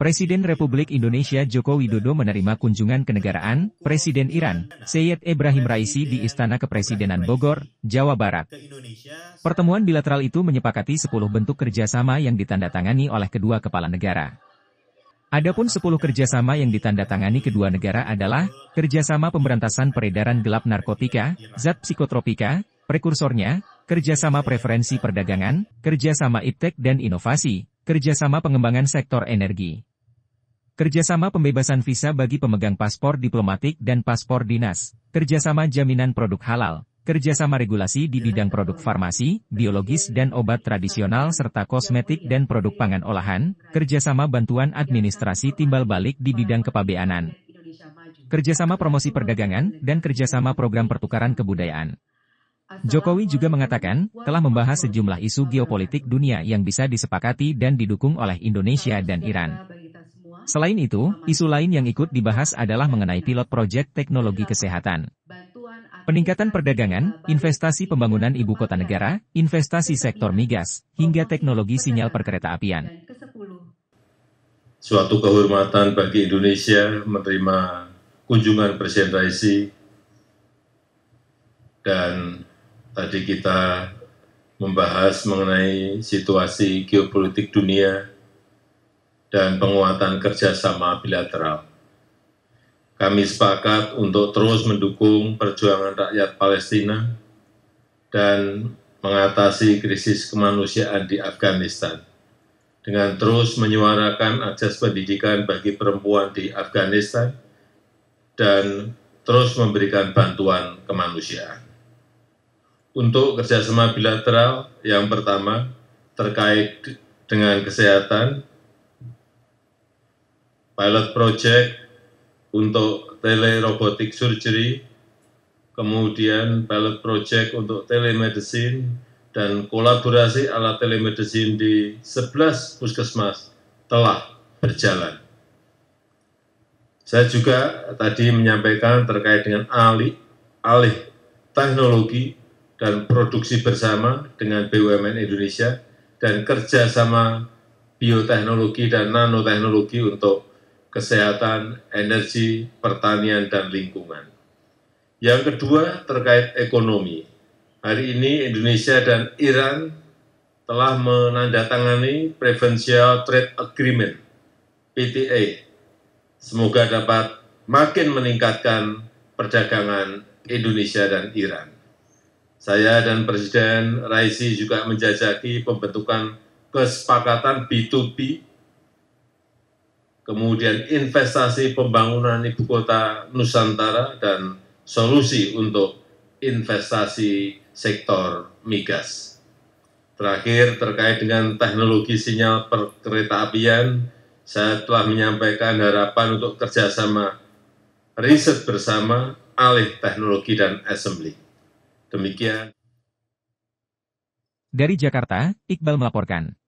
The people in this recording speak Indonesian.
Presiden Republik Indonesia Joko Widodo menerima kunjungan kenegaraan Presiden Iran, Sayyid Ibrahim Raisi di Istana Kepresidenan Bogor, Jawa Barat. Pertemuan bilateral itu menyepakati 10 bentuk kerjasama yang ditandatangani oleh kedua kepala negara. Adapun 10 kerjasama yang ditandatangani kedua negara adalah kerjasama pemberantasan peredaran gelap narkotika, zat psikotropika, prekursornya, kerjasama preferensi perdagangan, kerjasama iptek dan inovasi, Kerjasama pengembangan sektor energi. Kerjasama pembebasan visa bagi pemegang paspor diplomatik dan paspor dinas. Kerjasama jaminan produk halal. Kerjasama regulasi di bidang produk farmasi, biologis dan obat tradisional serta kosmetik dan produk pangan olahan. Kerjasama bantuan administrasi timbal balik di bidang kepabeanan. Kerjasama promosi perdagangan dan kerjasama program pertukaran kebudayaan. Jokowi juga mengatakan, telah membahas sejumlah isu geopolitik dunia yang bisa disepakati dan didukung oleh Indonesia dan Iran. Selain itu, isu lain yang ikut dibahas adalah mengenai pilot proyek teknologi kesehatan. Peningkatan perdagangan, investasi pembangunan ibu kota negara, investasi sektor migas, hingga teknologi sinyal perkeretaapian. Suatu kehormatan bagi Indonesia menerima kunjungan Presiden Raisi dan Tadi kita membahas mengenai situasi geopolitik dunia dan penguatan kerjasama bilateral. Kami sepakat untuk terus mendukung perjuangan rakyat Palestina dan mengatasi krisis kemanusiaan di Afghanistan dengan terus menyuarakan akses pendidikan bagi perempuan di Afghanistan dan terus memberikan bantuan kemanusiaan untuk kerjasama bilateral yang pertama terkait dengan kesehatan, pilot project untuk telerobotik surgery, kemudian pilot project untuk telemedicine, dan kolaborasi alat telemedicine di 11 puskesmas telah berjalan. Saya juga tadi menyampaikan terkait dengan alih, alih teknologi dan produksi bersama dengan BUMN Indonesia dan kerjasama bioteknologi dan nanoteknologi untuk kesehatan, energi, pertanian, dan lingkungan. Yang kedua terkait ekonomi. Hari ini Indonesia dan Iran telah menandatangani Preferential Trade Agreement, PTA. Semoga dapat makin meningkatkan perdagangan Indonesia dan Iran saya dan Presiden Raisi juga menjajaki pembentukan kesepakatan B2B, kemudian investasi pembangunan ibu kota Nusantara, dan solusi untuk investasi sektor migas. Terakhir, terkait dengan teknologi sinyal perkereta apian, saya telah menyampaikan harapan untuk kerjasama riset bersama alih teknologi dan assembly. Demikian. Dari Jakarta, Iqbal melaporkan.